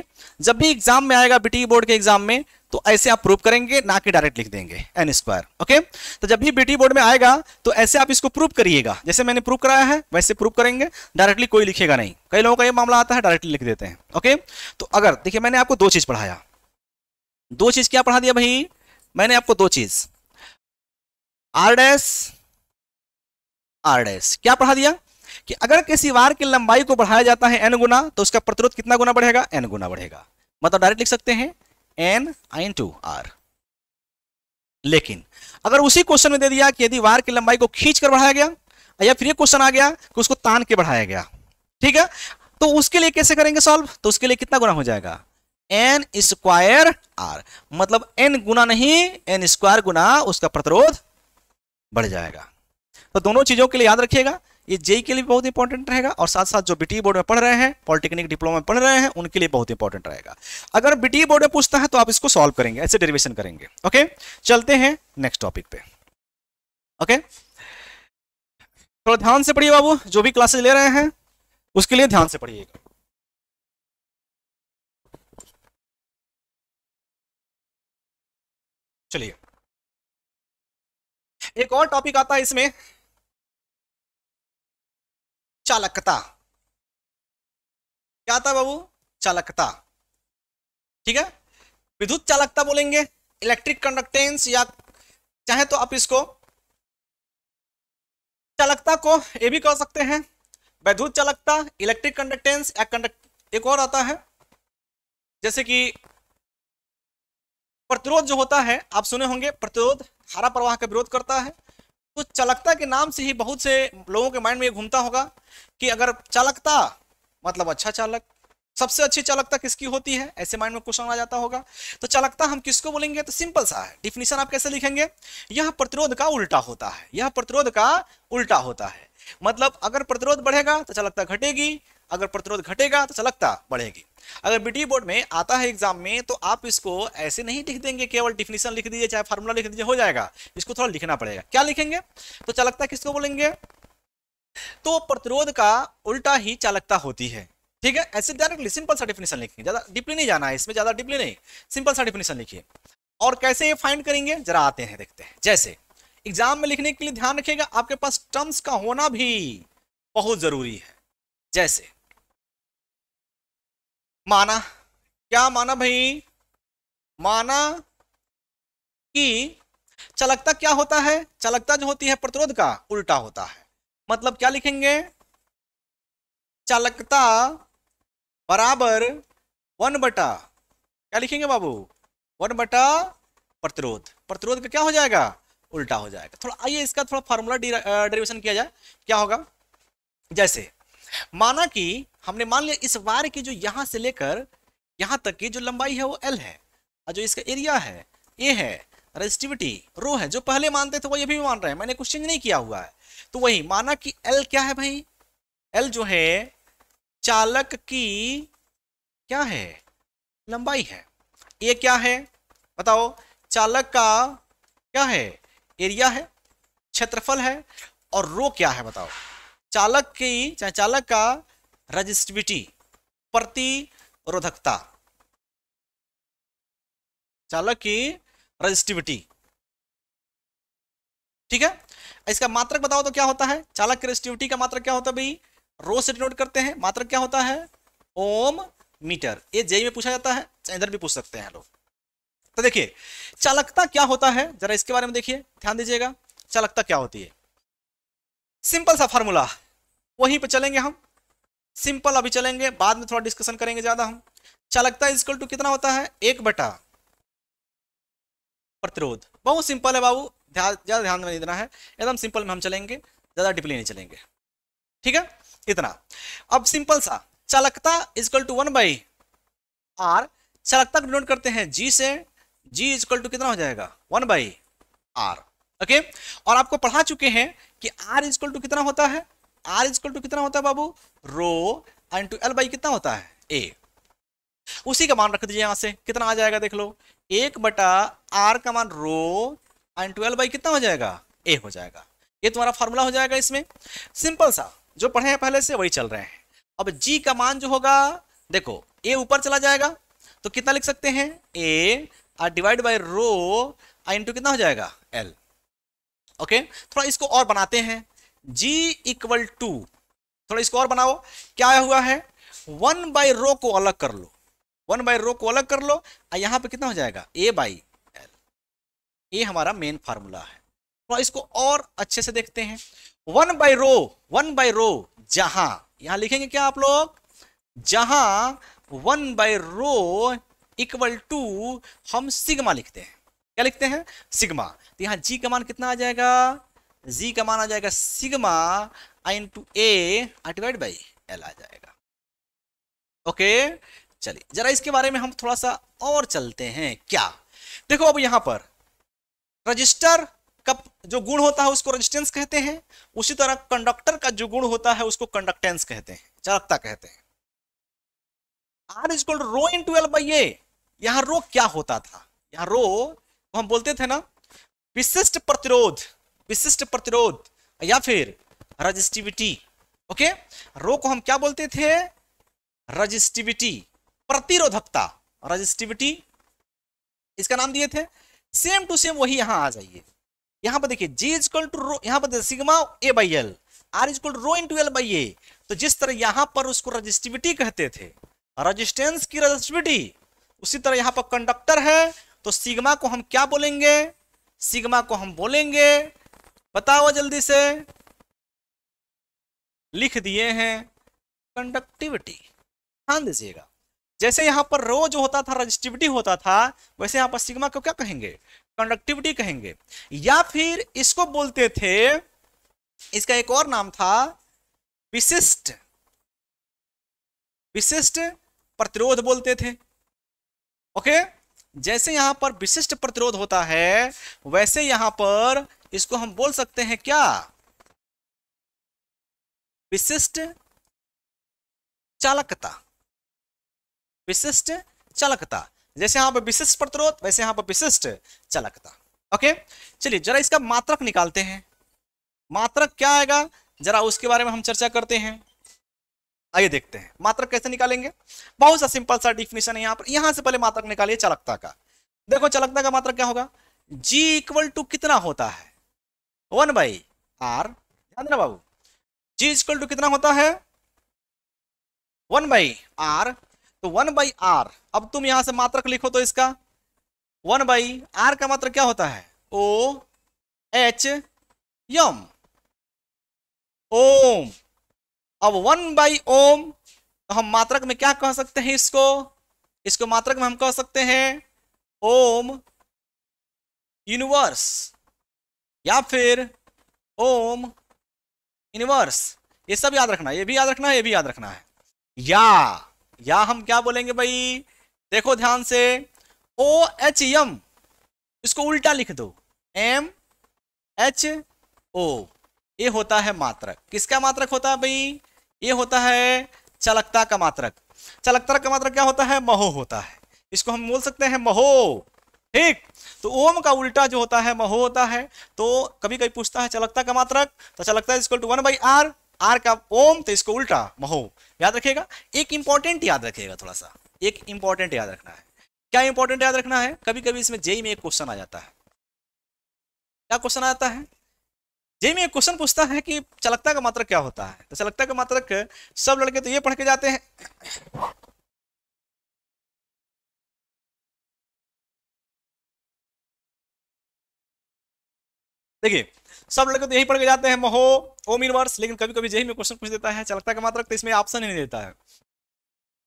S1: जब भी एग्जाम में आएगा बीटी बोर्ड e के एग्जाम में तो ऐसे आप प्रूव करेंगे ना कि डायरेक्ट लिख देंगे एन स्क्वायर ओके तो जब भी बीटी बोर्ड में आएगा तो ऐसे आप इसको प्रूव करिएगा जैसे मैंने प्रूव कराया है वैसे प्रूव करेंगे डायरेक्टली कोई लिखेगा नहीं कई लोगों का ये मामला आता है डायरेक्टली लिख देते हैं ओके तो अगर देखिए मैंने आपको दो चीज पढ़ाया दो चीज क्या पढ़ा दिया भाई मैंने आपको दो चीज आर डैश आर डैश क्या पढ़ा दिया कि अगर किसी वार की लंबाई को बढ़ाया जाता है एन गुना तो उसका प्रतिरोध कितना गुना बढ़ेगा एन गुना बढ़ेगा मतलब डायरेक्ट लिख सकते हैं एन टू आर लेकिन अगर उसी क्वेश्चन में दे दिया कि यदि वार की लंबाई को खींच कर बढ़ाया गया या फिर ये क्वेश्चन आ गया कि उसको तान के बढ़ाया गया ठीक है तो उसके लिए कैसे करेंगे सॉल्व तो उसके लिए कितना गुना हो जाएगा एन स्क्वायर आर मतलब एन गुना नहीं एन स्क्वायर गुना उसका प्रतिरोध बढ़ जाएगा तो दोनों चीजों के लिए याद रखिएगा ये जेई के लिए बहुत इंपॉर्टेंट रहेगा और साथ साथ जो बीटी बोर्ड e में पढ़ रहे हैं पॉलिटेक्निक डिप्लोमा में पढ़ रहे हैं उनके लिए बहुत इंपॉर्टेंट रहेगा अगर बीटी बोर्ड e में पूछता है तो आप इसको सॉल्व करेंगे ऐसे डेरिवेशन करेंगे ओके चलते हैं नेक्स्ट टॉपिक पे ओके
S2: थोड़ा ध्यान से पढ़िए बाबू जो भी क्लासेज ले रहे हैं उसके लिए ध्यान से पढ़िएगा चलिए एक और टॉपिक आता है इसमें चालकता क्या था बाबू चालकता ठीक है विद्युत चालकता बोलेंगे
S1: इलेक्ट्रिक कंडक्टेंस या चाहे तो आप इसको चालकता को ये भी कह सकते हैं वैद्युत चालकता इलेक्ट्रिक कंडक्टेंस या कंडक्ट एक और आता है जैसे कि प्रतिरोध जो होता है आप सुने होंगे प्रतिरोध धारा प्रवाह का विरोध करता है तो चालकता के नाम से ही बहुत से लोगों के माइंड में ये घूमता होगा कि अगर चालकता मतलब अच्छा चालक सबसे अच्छी चालकता किसकी होती है ऐसे माइंड में क्वेश्चन आ जाता होगा तो चालकता हम किसको बोलेंगे तो सिंपल सा है डिफिनेशन आप कैसे लिखेंगे यह प्रतिरोध का उल्टा होता है यह प्रतिरोध का उल्टा होता है मतलब अगर प्रतिरोध बढ़ेगा तो चालकता घटेगी अगर प्रतिरोध घटेगा तो चलकता बढ़ेगी अगर बीटी बोर्ड e में आता है एग्जाम में तो आप इसको ऐसे नहीं लिख देंगे केवल डिफिनेशन लिख दीजिए चाहे फार्मूला लिख दीजिए हो जाएगा इसको थोड़ा लिखना पड़ेगा क्या लिखेंगे तो चालकता किसको बोलेंगे तो प्रतिरोध का उल्टा ही चालकता होती है ठीक है ऐसे डायरेक्टली सिंपल सा डेफिनेशन लिखेंगे ज्यादा डिपली नहीं जाना है इसमें ज्यादा डिपली नहीं सिंपल सा डेफिनेशन लिखिए और कैसे ये फाइंड करेंगे जरा आते हैं देखते हैं जैसे एग्जाम में लिखने के लिए ध्यान रखिएगा आपके पास
S2: टर्म्स का होना भी बहुत जरूरी है जैसे माना क्या माना भाई माना
S1: कि चलकता क्या होता है चलकता जो होती है प्रतिरोध का उल्टा होता है मतलब क्या लिखेंगे चलकता बराबर वन बटा क्या लिखेंगे बाबू वन बटा प्रतिरोध प्रतिरोध का क्या हो जाएगा उल्टा हो जाएगा थोड़ा आइए इसका थोड़ा फॉर्मूला डेरिवेशन किया जाए क्या होगा जैसे माना कि हमने मान लिया इस वायर की जो यहाँ से लेकर यहाँ तक की जो लंबाई है वो एल है और जो इसका एरिया है ए है रेजिस्टिविटी रो है जो पहले मानते थे वो ये भी मान रहे हैं मैंने कुछ चेंज नहीं किया हुआ है तो वही माना कि एल क्या है भाई एल जो है चालक की क्या है लंबाई है ए क्या है बताओ चालक का क्या है एरिया है क्षेत्रफल है और रो क्या है बताओ चालक की चाहे चालक का रजिस्टिविटी
S2: प्रतिरोधकता चालक की रजिस्टिविटी ठीक है इसका मात्रक बताओ तो
S1: क्या होता है चालक की रजिस्टिविटी का मात्रक क्या होता है भाई रो से डिनोट करते हैं मात्रक क्या होता है ओम मीटर ये जय में पूछा जाता है इधर भी पूछ सकते हैं लोग तो देखिए चालकता क्या होता है जरा इसके बारे में देखिए ध्यान दीजिएगा चालकता क्या होती है सिंपल सा फार्मूला वहीं पे चलेंगे हम सिंपल अभी चलेंगे बाद में थोड़ा डिस्कशन करेंगे ज़्यादा हम चालकता इजकल टू कितना होता है एक बटा प्रतिरोध बहुत सिंपल है बाबू ज़्यादा ध्यान में देना है एकदम सिंपल में हम चलेंगे ज़्यादा डिपली नहीं चलेंगे ठीक है इतना अब सिंपल सा चालकता is equal to one by R चालकता को डिनोट करते हैं जी से जी इजकल टू कितना हो जाएगा वन बाई आर ओके और आपको पढ़ा चुके हैं कि आर इजकल टू कितना होता है आर इजकल टू कितना होता है बाबू रो टू एल बाई कितना होता है ए उसी का मान रख दीजिए यहां से कितना आ जाएगा देख लो एक बटा आर का मान रो टू एल बाई कितना हो जाएगा ए हो जाएगा ये तुम्हारा फॉर्मूला हो जाएगा इसमें सिंपल सा जो पढ़े हैं पहले से वही चल रहे हैं अब जी का मान जो होगा देखो ए ऊपर चला जाएगा तो कितना लिख सकते हैं A divide by rho into कितना हो जाएगा एल ओके थोड़ा इसको और बनाते हैं जी इक्वल टू थोड़ा इसको और बनाओ क्या हुआ है वन बाई रो को अलग कर लो वन बाई रो को अलग कर लो और यहाँ पे कितना हो जाएगा ए बाई एल ये हमारा मेन फार्मूला है थोड़ा इसको और अच्छे से देखते हैं one by rho one by rho जहां यहां लिखेंगे क्या आप लोग जहां one by rho equal to हम सिग्मा लिखते हैं क्या लिखते हैं सिग्मा तो यहाँ जी का मान कितना आ जाएगा जी का मान आ जाएगा sigma I into A divide by L आ जाएगा ओके चलिए जरा इसके बारे में हम थोड़ा सा और चलते हैं क्या देखो अब यहाँ पर रजिस्टर का जो गुण होता है उसको रजिस्टेंस कहते हैं उसी तरह कंडक्टर का जो गुण होता है उसको कंडक्टेंस कहते हैं चालकता कहते हैं R is called rho into L by A यहाँ रो क्या होता था यहाँ रो हम बोलते थे ना विशिष्ट प्रतिरोध विशिष्ट प्रतिरोध या फिर रजिस्टिविटी ओके रो को हम क्या बोलते थे रजिस्टिविटी प्रतिरोधकता रजिस्टिविटी इसका नाम दिए थे सेम टू सेम वही यहां आ जाइए यहां पर देखिए जी इजक्ल टू रो यहां पर sigma A by L R is equal to rho two L by A तो जिस तरह यहां पर उसको रजिस्टिविटी कहते थे रजिस्टेंस की रजिस्टिविटी उसी तरह यहां पर कंडक्टर है तो सिग्मा को हम क्या बोलेंगे सिग्मा को हम बोलेंगे बताओ जल्दी से लिख दिए हैं कंडक्टिविटी ध्यान दीजिएगा जैसे यहां पर रो जो होता था रजिस्टिविटी होता था वैसे यहां पर सिग्मा को क्या कहेंगे कंडक्टिविटी कहेंगे या फिर इसको बोलते थे इसका एक और नाम था विशिष्ट विशिष्ट प्रतिरोध बोलते थे ओके okay? जैसे यहां पर विशिष्ट प्रतिरोध होता है वैसे यहां पर इसको हम बोल सकते हैं क्या
S2: विशिष्ट चालकता विशिष्ट चालकता जैसे यहां पर विशिष्ट प्रतिरोध वैसे यहां पर विशिष्ट
S1: चालकता ओके चलिए जरा इसका मात्रक निकालते हैं मात्रक क्या आएगा जरा उसके बारे में हम चर्चा करते हैं आइए देखते हैं मात्रक कैसे निकालेंगे बहुत सा सिंपल सा डिफिनेशन है यहाँ पर यहाँ से पहले मात्रक निकालिए चालकता का देखो चालकता का मात्रक क्या होगा जी इक्वल टू कितना होता है वन बाई आर ध्यान देना बाबू जी इक्वल टू कितना होता है वन बाई आर तो वन बाई आर अब तुम यहां से मात्रक लिखो तो इसका वन बाई आर का मात्रक क्या होता है ओ एच यम ओम अब वन बाई ओम तो हम मात्रक में क्या कह सकते हैं इसको इसको मात्रक में हम कह सकते हैं ओम यूनिवर्स या फिर ओम यूनिवर्स ये सब याद रखना ये भी याद रखना है ये भी याद रखना है या या हम क्या बोलेंगे भाई देखो ध्यान से ओ एच एम इसको उल्टा लिख दो एम एच ओ ये होता है मात्रक किसका मात्रक होता है भाई ये होता है चलकता का मात्रक चलकता का मात्रक क्या होता है महो होता है इसको हम बोल सकते हैं महो ठीक तो ओम का उल्टा जो होता है महो होता है तो कभी कभी पूछता है चलकता का मात्रक तो चलकता is to one by R R का ओम तो इसको उल्टा महो याद रखिएगा एक इंपॉर्टेंट याद रखिएगा थोड़ा सा एक इंपॉर्टेंट याद रखना है क्या इंपॉर्टेंट याद रखना है कभी कभी इसमें जेई में एक क्वेश्चन आ जाता है क्या क्वेश्चन आता है जे में क्वेश्चन पूछता है कि
S2: चलकता का मात्रक क्या होता है तो चलकता का मात्रक सब लड़के तो ये पढ़ के जाते हैं देखिए सब लड़के तो यही पढ़ के जाते हैं महो ओम इनवर्स लेकिन कभी कभी यही में क्वेश्चन पूछ देता है चलकता का मात्रक तो इसमें ऑप्शन ही नहीं देता है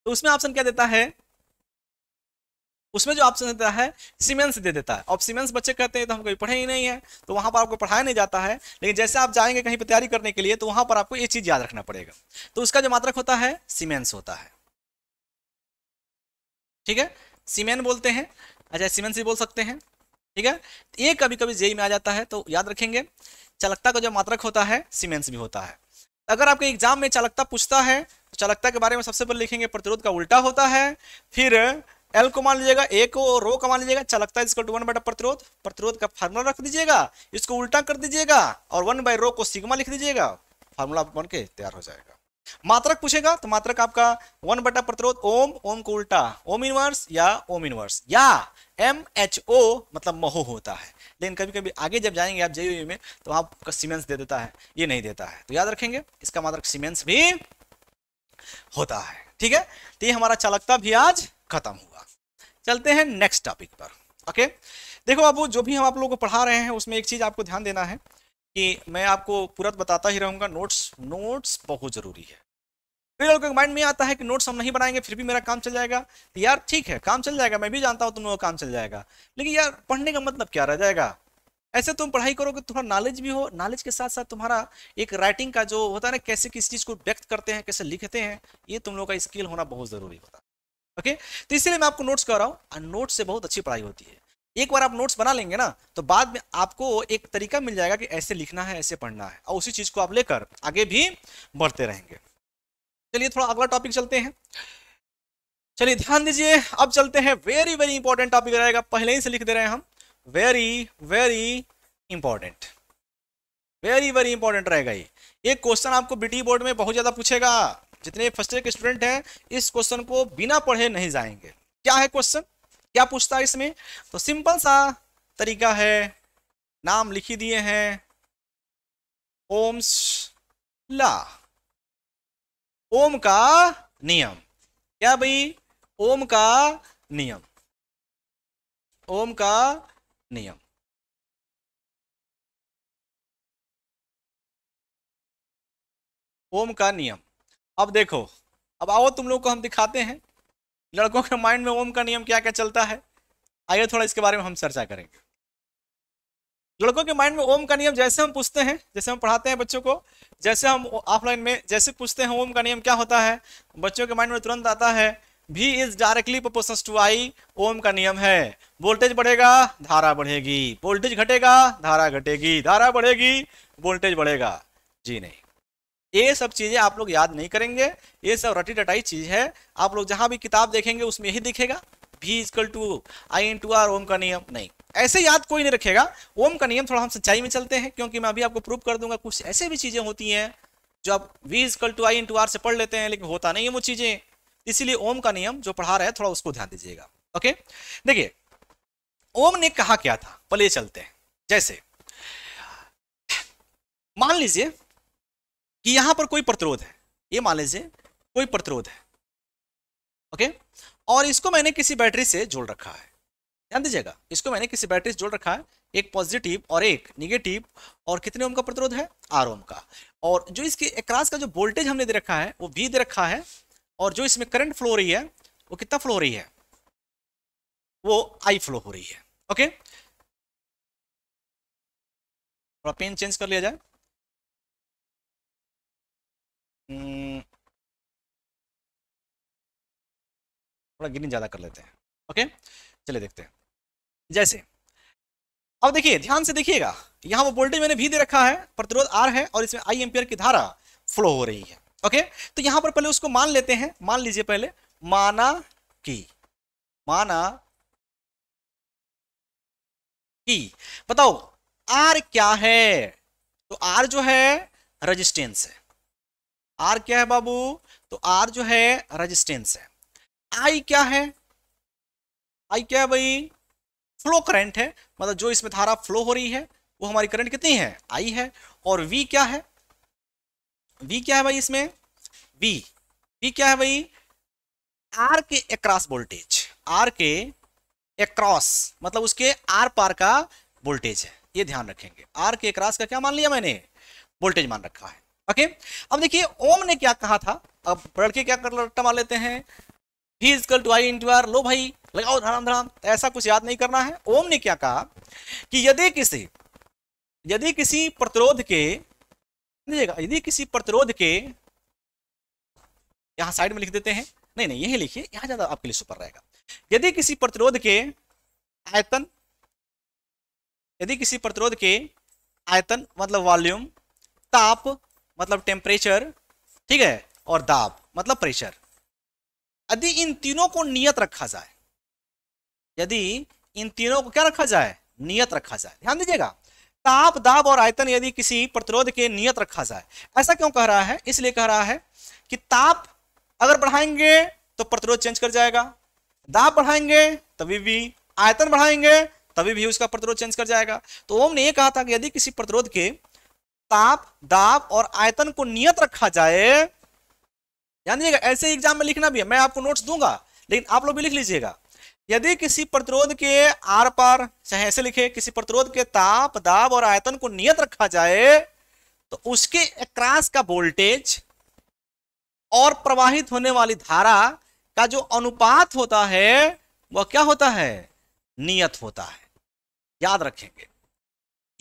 S1: तो उसमें ऑप्शन क्या देता है उसमें जो ऑप्शन देता है सीमेंस दे देता है अब सीमेंस बच्चे कहते हैं तो हम कभी पढ़े ही नहीं है तो वहां पर आपको पढ़ाया नहीं जाता है लेकिन जैसे आप जाएंगे कहीं पर तैयारी करने के लिए तो वहां पर आपको ये चीज़ याद रखना पड़ेगा तो उसका जो मात्रक होता है सीमेंस होता है ठीक है सीमेन बोलते हैं अच्छा सीमेंस भी बोल सकते हैं ठीक है ये कभी कभी जेई में आ जाता है तो याद रखेंगे चालकता का जो मात्रक होता है सीमेंस भी होता है अगर आपके एग्जाम में चालकता पूछता है तो चालकता के बारे में सबसे पहले लिखेंगे प्रतिरोध का उल्टा होता है फिर एल को मान लीजिएगा ए को रो का मान लीजिएगा अच्छा लगता है इसको वन बटा प्रतिरोध प्रतिरोध का फार्मूला रख दीजिएगा इसको उल्टा कर दीजिएगा और वन बाई रो को सिग्मा लिख दीजिएगा फार्मूला बन के तैयार हो जाएगा मात्रक पूछेगा तो मात्रक आपका वन बटा प्रतिरोध ओम ओम को उल्टा ओम इनवर्स या ओम इनवर्स या एम एच ओ मतलब महो होता है लेकिन कभी कभी आगे जब जाएंगे आप जेयू में तो आपका सीमेंस दे देता है ये नहीं देता है तो याद रखेंगे इसका मात्रक सीमेंस भी होता है ठीक है तो ये हमारा चालकता भी आज खत्म हुआ चलते हैं नेक्स्ट टॉपिक पर ओके देखो बाबू जो भी हम आप लोगों को पढ़ा रहे हैं उसमें एक चीज़ आपको ध्यान देना है कि मैं आपको पूरा बताता ही रहूंगा नोट्स नोट्स बहुत ज़रूरी है कई लोगों के माइंड में आता है कि नोट्स हम नहीं बनाएंगे फिर भी मेरा काम चल जाएगा तो यार ठीक है काम चल जाएगा मैं भी जानता हूँ तुम लोगों का काम चल जाएगा लेकिन यार पढ़ने का मतलब क्या रह जाएगा ऐसे तुम पढ़ाई करो कि तुम्हारा नॉलेज भी हो नॉलेज के साथ साथ तुम्हारा एक राइटिंग का जो होता है ना कैसे किस चीज़ को व्यक्त करते हैं कैसे लिखते हैं ये तुम लोग का स्किल होना बहुत ज़रूरी होता है ओके तो इसलिए मैं आपको नोट्स कर रहा हूँ और नोट्स से बहुत अच्छी पढ़ाई होती है एक बार आप नोट्स बना लेंगे ना तो बाद में आपको एक तरीका मिल जाएगा कि ऐसे लिखना है ऐसे पढ़ना है और उसी चीज को आप लेकर आगे भी बढ़ते रहेंगे चलिए थोड़ा अगला टॉपिक चलते हैं चलिए ध्यान दीजिए अब चलते हैं वेरी वेरी इंपॉर्टेंट टॉपिक रहेगा पहले ही से लिख दे रहे हैं हम very very important very very important रहेगा ये एक क्वेश्चन आपको बीटी बोर्ड e में बहुत ज्यादा पूछेगा जितने फर्स्ट ईयर के स्टूडेंट हैं इस क्वेश्चन को बिना पढ़े नहीं जाएंगे क्या है क्वेश्चन क्या पूछता है इसमें तो सिंपल सा
S2: तरीका है नाम लिखी दिए हैं ओम्स ला ओम का नियम क्या भाई ओम का नियम ओम का नियम ओम का नियम अब देखो अब आओ तुम लोग को हम दिखाते
S1: हैं लड़कों के माइंड में ओम का नियम क्या क्या चलता है आइए थोड़ा इसके बारे में हम चर्चा करेंगे लड़कों के माइंड में ओम का नियम जैसे हम पूछते हैं जैसे हम पढ़ाते हैं बच्चों को जैसे हम ऑफलाइन में जैसे पूछते हैं ओम का नियम क्या होता है बच्चों के माइंड में तुरंत आता है V is directly proportion to I Ohm का नियम है वोल्टेज बढ़ेगा धारा बढ़ेगी वोल्टेज घटेगा धारा घटेगी धारा बढ़ेगी वोल्टेज बढ़ेगा जी नहीं ये सब चीजें आप लोग याद नहीं करेंगे ये सब रटी रटाई चीज है आप लोग जहां भी किताब देखेंगे उसमें यही दिखेगा V equal to I into R Ohm का नियम नहीं ऐसे याद कोई नहीं रखेगा ओम का नियम थोड़ा हम सच्चाई में चलते हैं क्योंकि मैं अभी आपको प्रूव कर दूंगा कुछ ऐसे भी चीजें होती हैं जो आप V equal to I into R से पढ़ लेते हैं लेकिन होता नहीं है वो चीजें इसीलिए ओम का नियम जो पढ़ा रहा है थोड़ा उसको ध्यान दीजिएगा ओके देखिए ओम ने कहा क्या था पले चलते हैं जैसे मान लीजिए कि यहां पर कोई प्रतिरोध है ये मान लीजिए कोई प्रतिरोध है ओके और इसको मैंने किसी बैटरी से जोड़ रखा है ध्यान दीजिएगा इसको मैंने किसी बैटरी से जोड़ रखा है एक पॉजिटिव और एक निगेटिव और कितने ओम का प्रतिरोध है आर ओम का और जो इसके एक्रॉस का जो वोल्टेज हमने दे रखा है वो वी दे रखा है और जो इसमें करंट फ्लो हो रही
S2: है वो कितना फ्लो हो रही है वो आई फ्लो हो रही है ओके थोड़ा पेन चेंज कर लिया जाए थोड़ा गिनिंग ज़्यादा कर लेते हैं ओके चलिए देखते हैं जैसे
S1: अब देखिए ध्यान से देखिएगा यहां वो वोल्टेज मैंने भी दे रखा है प्रतिरोध आर है और इसमें आई एम्पियर की धारा फ्लो हो रही है ओके तो यहां पर पहले उसको मान लेते हैं मान लीजिए पहले
S2: माना की माना की बताओ आर क्या है तो आर जो है
S1: रेजिस्टेंस है आर क्या है बाबू तो आर जो है रजिस्टेंस है आई क्या है आई क्या है भाई फ्लो करंट है मतलब जो इसमें धारा फ्लो हो रही है वो हमारी करंट कितनी है आई है और वी क्या है वी क्या है भाई इसमें वी वी क्या है भाई आर के अक्रॉस वोल्टेज आर के अक्रॉस मतलब उसके आर पार का वोल्टेज है ये ध्यान रखेंगे आर के अक्रॉस का क्या मान लिया मैंने वोल्टेज मान रखा है ओके अब देखिए ओम ने क्या कहा था अब पढ़ के क्या कर रट्टा मार लेते हैं ही equal to I into R लो भाई लगाओ धड़ाम धड़ाम ऐसा कुछ याद नहीं करना है ओम ने क्या कहा कि यदि किसी यदि किसी प्रतिरोध के यदि किसी प्रतिरोध के यहां साइड में लिख देते हैं नहीं नहीं यही लिखिए यहां ज्यादा आपके लिए सुपर रहेगा यदि किसी प्रतिरोध के आयतन यदि किसी प्रतिरोध के आयतन मतलब वॉल्यूम ताप मतलब टेम्परेचर ठीक है और दाब मतलब प्रेशर यदि इन तीनों को नियत रखा जाए यदि इन तीनों को क्या रखा जाए नियत रखा जाए ध्यान दीजिएगा ताप दाब और आयतन यदि किसी प्रतिरोध के नियत रखा जाए ऐसा क्यों कह रहा है इसलिए कह रहा है कि ताप अगर बढ़ाएंगे तो प्रतिरोध चेंज कर जाएगा दाब बढ़ाएंगे तभी भी आयतन बढ़ाएंगे तभी भी उसका प्रतिरोध चेंज कर जाएगा तो ओम ने यह कहा था कि यदि किसी प्रतिरोध के ताप दाब और आयतन को नियत रखा जाए ध्यान दीजिएगा ऐसे एग्जाम में लिखना भी है मैं आपको नोट्स दूंगा लेकिन आप लोग भी लिख लीजिएगा यदि किसी प्रतिरोध के आर पर चाहे ऐसे लिखे किसी प्रतिरोध के ताप दाब और आयतन को नियत रखा जाए तो उसके अक्रॉस का वोल्टेज और प्रवाहित होने वाली धारा का जो अनुपात होता है वह क्या होता है नियत होता है याद रखेंगे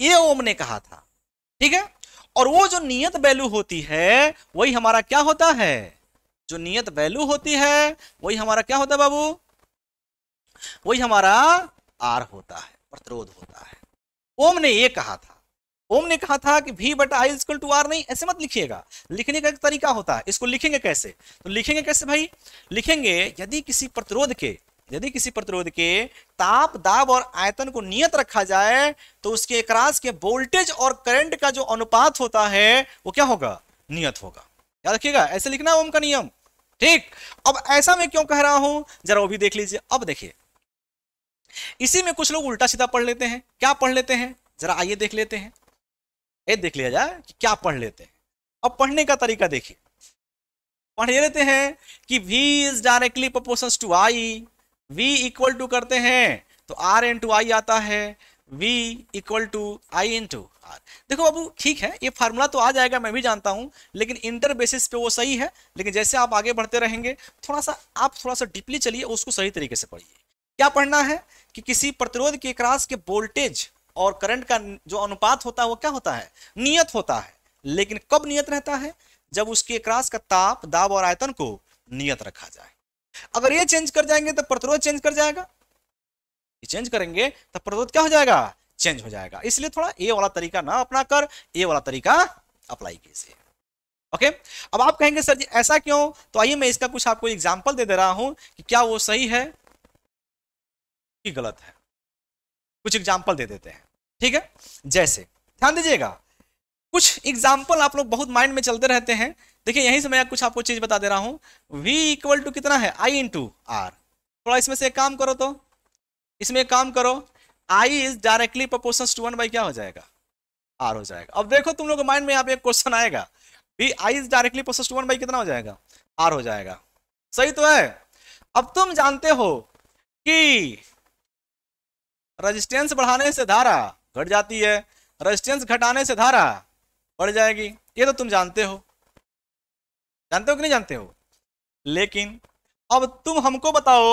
S1: ये ओम ने कहा था ठीक है और वो जो नियत वैल्यू होती है वही हमारा क्या होता है जो नियत वैल्यू होती है वही हमारा क्या होता है बाबू वही हमारा आर होता है प्रतिरोध होता है ओम ने ये कहा था ओम ने कहा था कि भी बट आई इजकल टू आर नहीं ऐसे मत लिखिएगा लिखने का एक तरीका होता है इसको लिखेंगे कैसे तो लिखेंगे कैसे भाई लिखेंगे यदि किसी प्रतिरोध के यदि किसी प्रतिरोध के ताप दाब और आयतन को नियत रखा जाए तो उसके एकरास के वोल्टेज और करंट का जो अनुपात होता है वो क्या होगा नियत होगा याद रखिएगा ऐसे लिखना ओम का नियम ठीक अब ऐसा मैं क्यों कह रहा हूं जरा वो भी देख लीजिए अब देखिए इसी में कुछ लोग उल्टा सीधा पढ़ लेते हैं क्या पढ़ लेते हैं जरा आइए देख लेते हैं ये देख लिया जाए कि क्या पढ़ लेते हैं अब पढ़ने का तरीका देखिए पढ़ लेते हैं कि V is directly proportion to I v equal to करते हैं तो r टू आई आता है v equal to I into R देखो बाबू ठीक है ये फार्मूला तो आ जाएगा मैं भी जानता हूँ लेकिन इंटर बेसिस पे वो सही है लेकिन जैसे आप आगे बढ़ते रहेंगे थोड़ा सा आप थोड़ा सा डीपली चलिए उसको सही तरीके से पढ़िए क्या पढ़ना है कि किसी प्रतिरोध के क्रास के वोल्टेज और करंट का जो अनुपात होता है वो क्या होता है नियत होता है लेकिन कब नियत रहता है जब उसके क्रास का ताप दाब और आयतन को नियत रखा जाए अगर ये चेंज कर जाएंगे तो प्रतिरोध चेंज कर जाएगा ये चेंज करेंगे तो प्रतिरोध क्या हो जाएगा चेंज हो जाएगा इसलिए थोड़ा ए वाला तरीका ना अपना कर ए वाला तरीका अप्लाई कीजिए ओके अब आप कहेंगे सर जी ऐसा क्यों तो आइए मैं इसका कुछ आपको एग्जाम्पल दे दे रहा हूं कि क्या वो सही है कि गलत है कुछ एग्जाम्पल दे देते हैं ठीक है जैसे ध्यान दीजिएगा कुछ एग्जाम्पल आप लोग बहुत माइंड में चलते रहते हैं देखिए यहीं से मैं कुछ आपको चीज बता दे रहा हूं वी इक्वल टू कितना है आई इन टू आर थोड़ा इसमें से एक काम करो तो इसमें काम करो i is directly proportion to one by क्या हो जाएगा आर हो जाएगा अब देखो तुम लोग माइंड में यहाँ पे एक क्वेश्चन आएगा v I is directly process to one by कितना हो जाएगा आर हो जाएगा सही तो है अब तुम जानते हो कि रेजिस्टेंस बढ़ाने से धारा घट जाती है रेजिस्टेंस घटाने से धारा बढ़ जाएगी ये तो तुम
S2: जानते हो जानते हो कि नहीं जानते हो लेकिन अब तुम हमको बताओ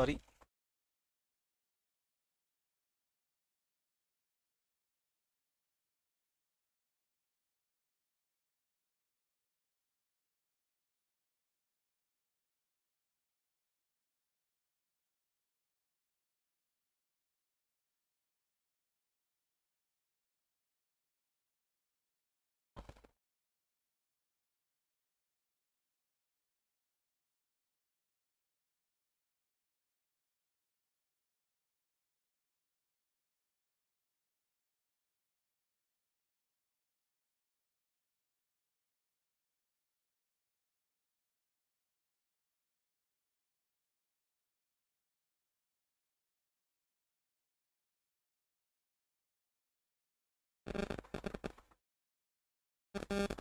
S2: सॉरी you